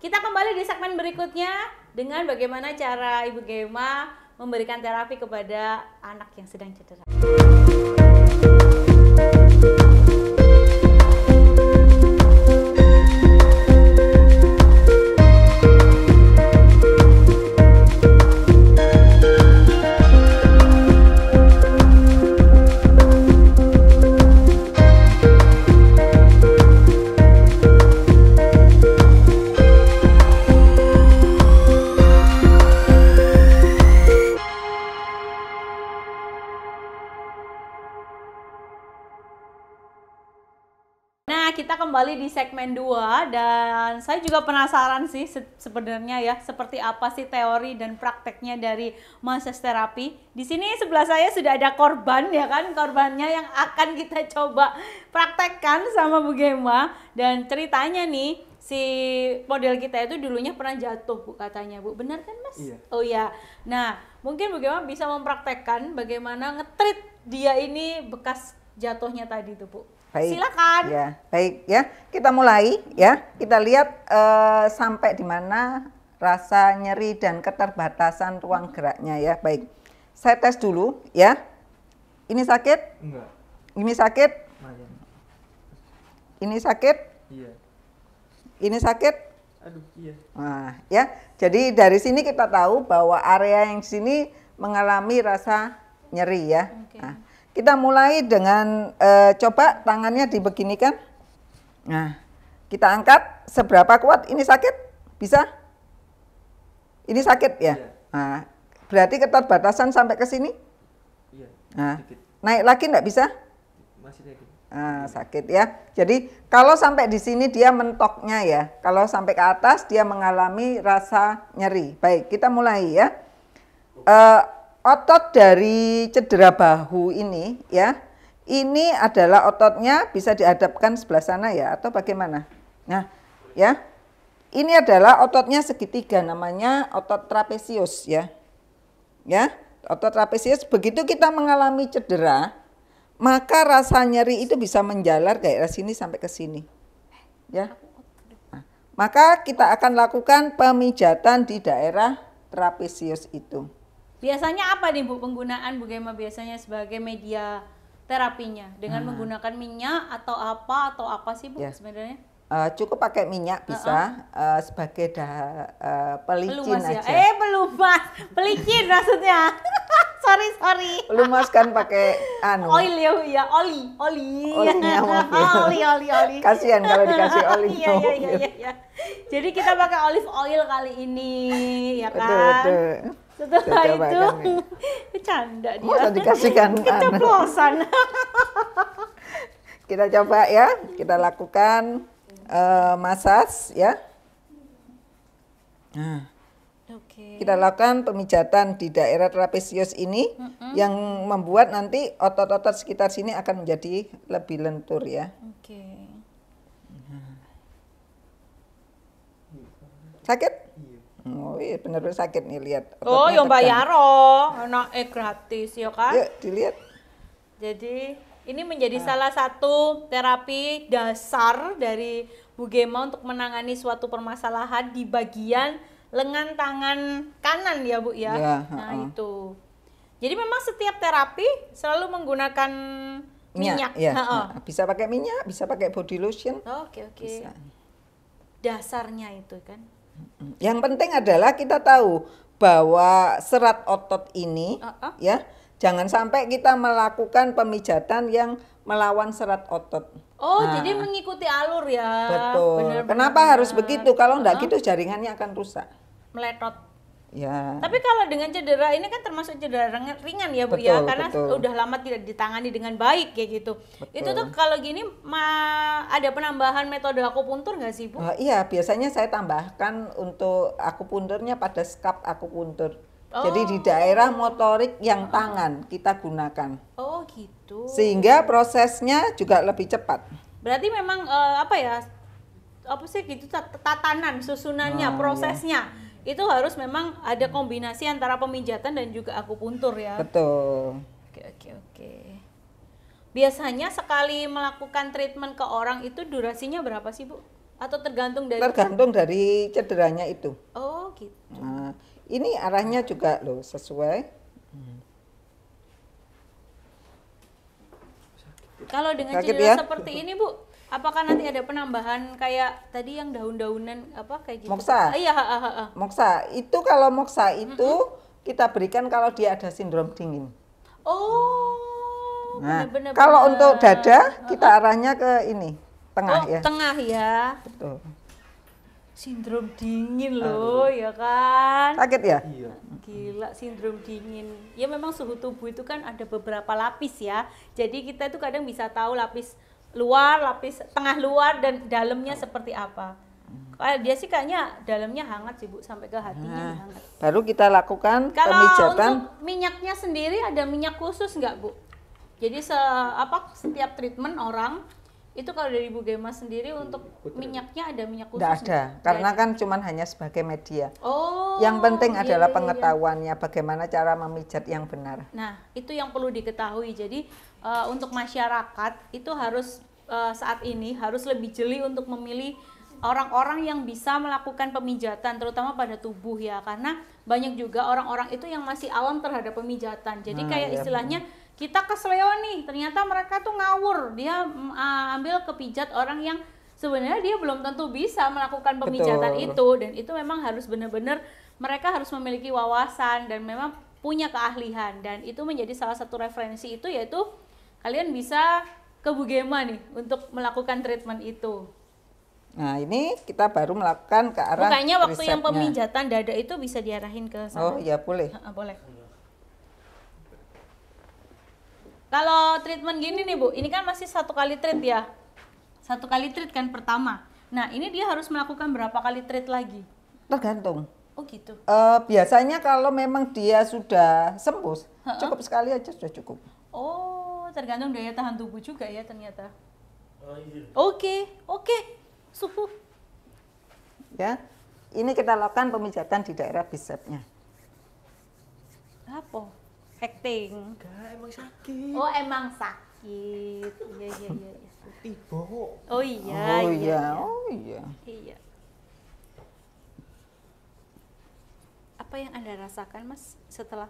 Kita kembali di segmen berikutnya dengan bagaimana cara Ibu Gema memberikan terapi kepada anak yang sedang cedera. kembali di segmen 2 dan saya juga penasaran sih se sebenarnya ya seperti apa sih teori dan prakteknya dari massage terapi. Di sini sebelah saya sudah ada korban ya kan, korbannya yang akan kita coba praktekkan sama Bu Gemma dan ceritanya nih si model kita itu dulunya pernah jatuh Bu katanya Bu. Benar kan Mas? Iya. Oh iya. Nah, mungkin Bu Gemma bisa mempraktekkan bagaimana ngetrit dia ini bekas jatuhnya tadi tuh Bu. Baik. Silakan. Ya, baik ya. Kita mulai ya. Kita lihat uh, sampai di mana rasa nyeri dan keterbatasan ruang geraknya ya. Baik. Saya tes dulu ya. Ini sakit? Enggak. Ini sakit? Ini sakit? Iya. Ini sakit? Aduh, iya. Nah, ya. Jadi dari sini kita tahu bahwa area yang sini mengalami rasa nyeri ya. Okay. Nah, kita mulai dengan e, coba tangannya dibeginikan. Nah, kita angkat seberapa kuat ini sakit? Bisa? Ini sakit ya? Iya. Nah, berarti keterbatasan sampai ke sini? Iya. Nah, naik lagi nggak bisa? Masih sakit. Nah, sakit ya. Jadi kalau sampai di sini dia mentoknya ya. Kalau sampai ke atas dia mengalami rasa nyeri. Baik, kita mulai ya. Uh, otot dari cedera bahu ini ya, ini adalah ototnya bisa dihadapkan sebelah sana ya atau bagaimana? Nah, ya. Ini adalah ototnya segitiga namanya otot trapesius ya. Ya, otot trapesius begitu kita mengalami cedera, maka rasa nyeri itu bisa menjalar daerah sini sampai ke sini. Ya. Nah, maka kita akan lakukan pemijatan di daerah trapesius itu. Biasanya apa nih Bu penggunaan Bu Gema biasanya sebagai media terapinya dengan hmm. menggunakan minyak atau apa atau apa sih Bu ya. sebenarnya? Uh, cukup pakai minyak bisa uh -uh. Uh, sebagai da, uh, pelicin ya. aja. Eh pelumas, pelicin maksudnya. sorry sorry. Pelumas kan pakai anu. Oil ya ya, oli, oli. Oli ya, ya. oli, oli, oli. Kasihan kalau dikasih oli. iya, iya, iya, iya. Jadi kita pakai olive oil kali ini ya kan. Betul, betul setelah Coba itu bercanda dia. Masa oh, dikasihkan keceplosan. Anu. kita coba ya, kita lakukan uh, eh, masas ya. Nah. Kita lakukan pemijatan di daerah trapesius ini mm -hmm. yang membuat nanti otot-otot sekitar sini akan menjadi lebih lentur ya. Okay. Sakit? Oh iya bener-bener sakit nih lihat. Oh yang iya, bayar oh, enak eh gratis ya kan? Ya dilihat. Jadi ini menjadi nah. salah satu terapi dasar dari Bu Gema untuk menangani suatu permasalahan di bagian lengan tangan kanan ya Bu ya. ya nah uh. itu. Jadi memang setiap terapi selalu menggunakan minyak. minyak. Ya, ha nah, Bisa pakai minyak, bisa pakai body lotion. Oke oh, oke. Okay, okay. Dasarnya itu kan. Yang penting adalah kita tahu bahwa serat otot ini uh -uh. ya jangan sampai kita melakukan pemijatan yang melawan serat otot. Oh, nah, jadi mengikuti alur ya. Betul. Benar -benar Kenapa harus begitu? Kalau enggak uh -huh. gitu jaringannya akan rusak. Meletot. Ya. Tapi kalau dengan cedera ini kan termasuk cedera ringan ya Bu ya. betul, ya karena betul. udah lama tidak ditangani dengan baik kayak gitu. Betul. Itu tuh kalau gini ma ada penambahan metode akupuntur nggak sih Bu? Oh, iya, biasanya saya tambahkan untuk akupunturnya pada skap akupuntur. Oh. Jadi di oh. daerah motorik yang ah. tangan kita gunakan. Oh, gitu. Sehingga prosesnya juga lebih cepat. Berarti memang uh, apa ya? Apa sih gitu tatanan susunannya, oh, prosesnya. Iya itu harus memang ada kombinasi antara pemijatan dan juga akupuntur ya. Betul. Oke oke oke. Biasanya sekali melakukan treatment ke orang itu durasinya berapa sih bu? Atau tergantung dari? Tergantung dari cederanya itu. Oh gitu. Nah, ini arahnya juga loh sesuai. Kalau dengan Sakit cedera ya? seperti ini bu, apakah nanti ada penambahan kayak tadi yang daun-daunan apa kayak gitu? Moksa. Ah, iya, ha, ha, ha. Moksa. Itu kalau moksa itu mm -hmm. kita berikan kalau dia ada sindrom dingin. Oh. Nah, bener -bener. kalau untuk dada kita arahnya ke ini, tengah oh, ya. tengah ya. Betul. Sindrom dingin loh, Aduh. ya kan? Sakit ya? Iya. Gila, sindrom dingin. Ya memang suhu tubuh itu kan ada beberapa lapis ya. Jadi kita itu kadang bisa tahu lapis luar lapis tengah luar dan dalamnya seperti apa kalau dia sih kayaknya dalamnya hangat sih bu sampai ke hatinya nah, hangat baru kita lakukan kalau pemijatan untuk minyaknya sendiri ada minyak khusus nggak bu jadi se apa setiap treatment orang itu kalau dari Bu Gema sendiri untuk minyaknya ada minyak khusus? Tidak ada, karena kan cuma hanya sebagai media. Oh yang penting iya, adalah pengetahuannya iya. bagaimana cara memijat yang benar. Nah, itu yang perlu diketahui. Jadi uh, untuk masyarakat itu harus uh, saat ini harus lebih jeli untuk memilih orang-orang yang bisa melakukan pemijatan terutama pada tubuh ya karena banyak juga orang-orang itu yang masih awam terhadap pemijatan jadi nah, kayak iya, istilahnya kita kesleo nih ternyata mereka tuh ngawur dia uh, ambil pijat orang yang sebenarnya dia belum tentu bisa melakukan pemijatan Betul. itu dan itu memang harus benar-benar mereka harus memiliki wawasan dan memang punya keahlian dan itu menjadi salah satu referensi itu yaitu kalian bisa ke Bugema nih untuk melakukan treatment itu. Nah ini kita baru melakukan ke arah Bukannya oh, waktu risetnya. yang pemijatan dada itu bisa diarahin ke sana. Oh iya boleh. Ha, boleh. Kalau treatment gini nih Bu, ini kan masih satu kali treat ya. Satu kali treat kan pertama. Nah ini dia harus melakukan berapa kali treat lagi? Tergantung Oh gitu. Uh, biasanya kalau memang dia sudah sembuh, Ha-ha. cukup sekali aja sudah cukup. Oh, tergantung daya tahan tubuh juga ya ternyata. Oh, iya. Oke, oke, suhu. Ya, ini kita lakukan pemijatan di daerah bisepnya. Apa? Acting. Enggak, emang sakit. Oh, emang sakit. Iya, iya, iya. iya. Ibu. Oh iya. Oh iya. iya. iya. Oh iya. Iya. apa yang Anda rasakan Mas setelah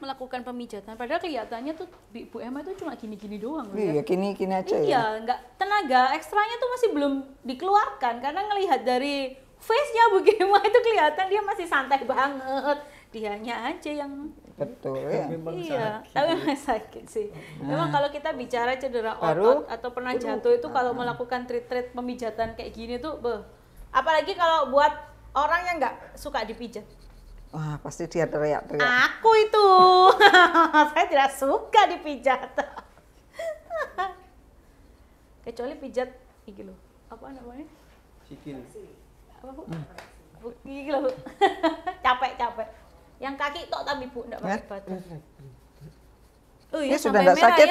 melakukan pemijatan padahal kelihatannya tuh Bu Emma itu cuma gini-gini doang iya ya. gini-gini aja iya, ya tenaga ekstranya tuh masih belum dikeluarkan karena ngelihat dari face-nya Bu Emma itu kelihatan dia masih santai banget dianya aja yang betul ya iya sakit. tapi memang sakit sih nah. memang kalau kita bicara cedera Baru, otot atau pernah jatuh itu kalau melakukan treat-treat pemijatan kayak gini tuh beh apalagi kalau buat orang yang nggak suka dipijat Wah, pasti dia teriak-teriak. Aku itu. Saya tidak suka dipijat. Kecuali pijat gitu lo. Apa namanya? Sikil. Apa, Bu? Hmm. loh. Capek-capek. Yang kaki tok tapi Bu enggak pakai batu. Oh, ya, sudah enggak sakit.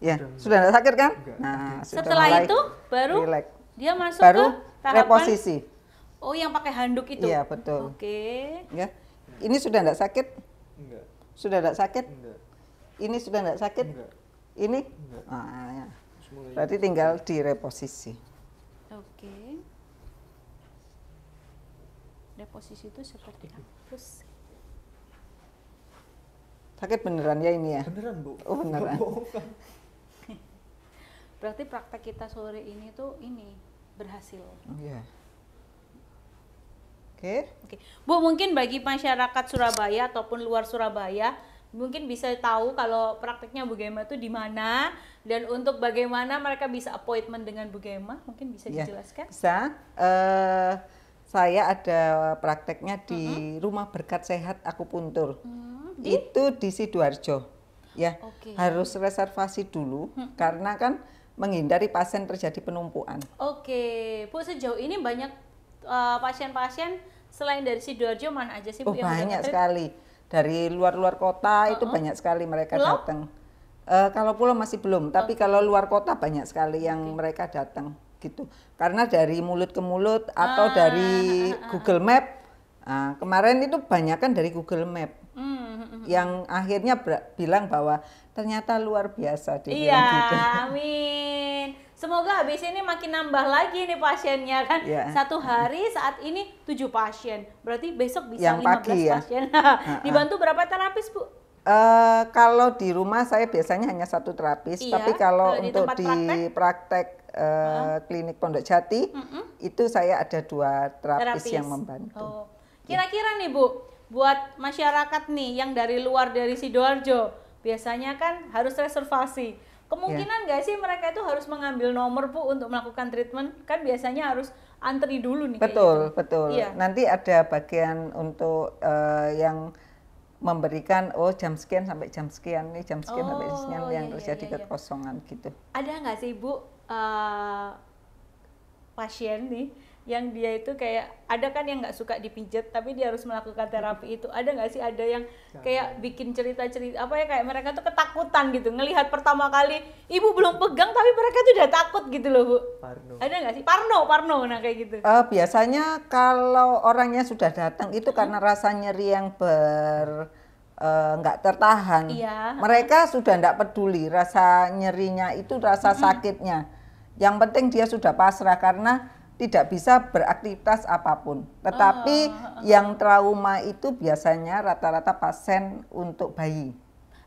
Ya, ya sudah enggak sakit kan? Nah, setelah itu baru dia masuk baru ke reposisi. Oh, yang pakai handuk itu. Iya, betul. Oke. Ya ini sudah tidak sakit? Enggak. Sudah tidak sakit? Enggak. Ini sudah tidak sakit? Enggak. Ini? Enggak. Ah, ya. Berarti tinggal direposisi. Oke. Reposisi itu seperti apa? Sakit beneran ya ini ya? Beneran, Bu. Oh, beneran. Berarti praktek kita sore ini tuh ini berhasil. Iya. Yeah. Oke. Okay. Bu, mungkin bagi masyarakat Surabaya ataupun luar Surabaya mungkin bisa tahu kalau prakteknya Bu Gema itu di mana dan untuk bagaimana mereka bisa appointment dengan Bu Gema, mungkin bisa ya, dijelaskan? Bisa. Uh, saya ada prakteknya di uh -huh. Rumah Berkat Sehat Akupuntur. Uh -huh. Di? Itu di Sidoarjo. Ya. Okay. Harus reservasi dulu uh karena kan menghindari pasien terjadi penumpuan. Oke, okay. Bu sejauh ini banyak Eh, pasien-pasien uh, selain dari sidoarjo mana aja sih Bu oh, yang banyak sekali dari luar-luar kota uh -huh. itu banyak sekali mereka datang. Uh, kalau pulau masih belum, tapi okay. Oh. kalau luar kota banyak sekali yang okay. mereka datang gitu. Karena dari mulut ke mulut atau ah, dari ah, ah, ah, ah. Google Map. nah, kemarin itu banyak kan dari Google Map. hmm. hmm, hmm, hmm. yang akhirnya bilang bahwa ternyata luar biasa di iya, Iya, amin. Semoga habis ini makin nambah lagi nih pasiennya kan. Yeah. Satu hari saat ini tujuh pasien. Berarti besok bisa Yang 15 pagi, ya? pasien. Dibantu berapa terapis, Bu? Uh, kalau di rumah saya biasanya hanya satu terapis, iya, tapi kalau, di untuk di, praktek, praktek uh, uh. klinik Pondok Jati, uh -uh. itu saya ada dua terapis, terapis. yang membantu. kira oh. Kira-kira nih Bu, buat masyarakat nih yang dari luar dari Sidoarjo, biasanya kan harus reservasi. Kemungkinan nggak yeah. sih mereka itu harus mengambil nomor Bu untuk melakukan treatment? Kan biasanya harus antri dulu nih. Betul, gitu. betul. yeah. Nanti ada bagian untuk uh, yang memberikan oh jam sekian sampai jam sekian nih jam sekian oh, sampai sekian yang terus iya, iya, terjadi iya, kekosongan gitu. Ada nggak sih Bu uh, pasien nih yang dia itu kayak ada kan yang nggak suka dipijat tapi dia harus melakukan terapi itu ada nggak sih ada yang kayak bikin cerita-cerita apa ya kayak mereka tuh ketakutan gitu ngelihat pertama kali ibu belum pegang tapi mereka tuh udah takut gitu loh bu Parno. ada nggak sih Parno Parno nah kayak gitu uh, biasanya kalau orangnya sudah datang itu karena rasa nyeri yang ber eh, nggak uh, tertahan iya. mereka sudah nggak peduli rasa nyerinya itu rasa sakitnya yang penting dia sudah pasrah karena tidak bisa beraktivitas apapun. Tetapi oh. yang trauma itu biasanya rata-rata pasien untuk bayi.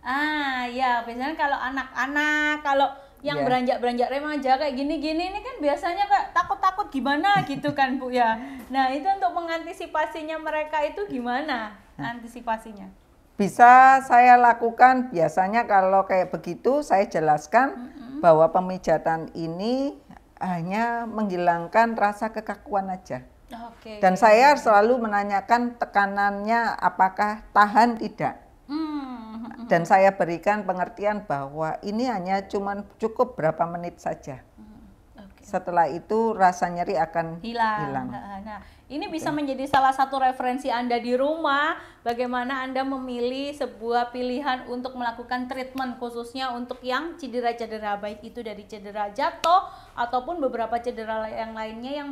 Ah, ya biasanya kalau anak-anak, kalau yang yeah. beranjak-beranjak remaja kayak gini-gini ini kan biasanya kayak takut-takut gimana gitu kan Bu ya. Nah, itu untuk mengantisipasinya mereka itu gimana nah. antisipasinya? Bisa saya lakukan biasanya kalau kayak begitu saya jelaskan mm -hmm. bahwa pemijatan ini hanya menghilangkan rasa kekakuan aja. Okay. Dan saya selalu menanyakan tekanannya apakah tahan tidak. Hmm. Dan saya berikan pengertian bahwa ini hanya cuman cukup berapa menit saja. Hmm. Setelah itu rasa nyeri akan hilang. hilang. Nah, nah. Ini bisa menjadi salah satu referensi Anda di rumah bagaimana Anda memilih sebuah pilihan untuk melakukan treatment khususnya untuk yang cedera-cedera baik itu dari cedera jatuh ataupun beberapa cedera yang lainnya yang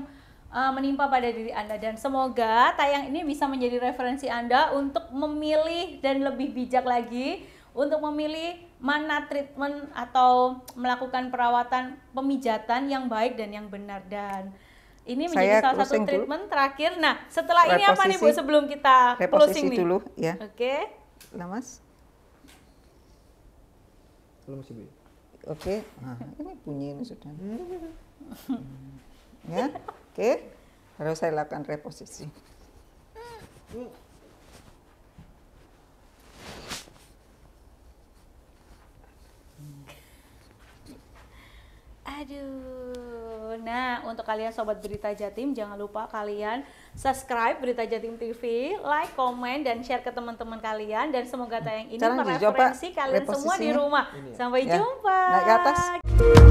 uh, menimpa pada diri Anda dan semoga tayang ini bisa menjadi referensi Anda untuk memilih dan lebih bijak lagi untuk memilih mana treatment atau melakukan perawatan pemijatan yang baik dan yang benar dan ini menjadi saya salah satu treatment dulu. terakhir. Nah, setelah reposisi, ini apa nih Bu sebelum kita closing nih? dulu ya. Oke. Okay. Nah, Mas. Belum sih, Bu. Oke. Nah, ini bunyi ini sudah. Hmm. Ya. Oke. Okay. Harus saya lakukan reposisi. Aduh. Nah, untuk kalian sobat Berita Jatim jangan lupa kalian subscribe Berita Jatim TV, like, komen dan share ke teman-teman kalian dan semoga tayang ini mereferensi kalian semua di rumah. Ya. Sampai ya. jumpa. Naik ke atas.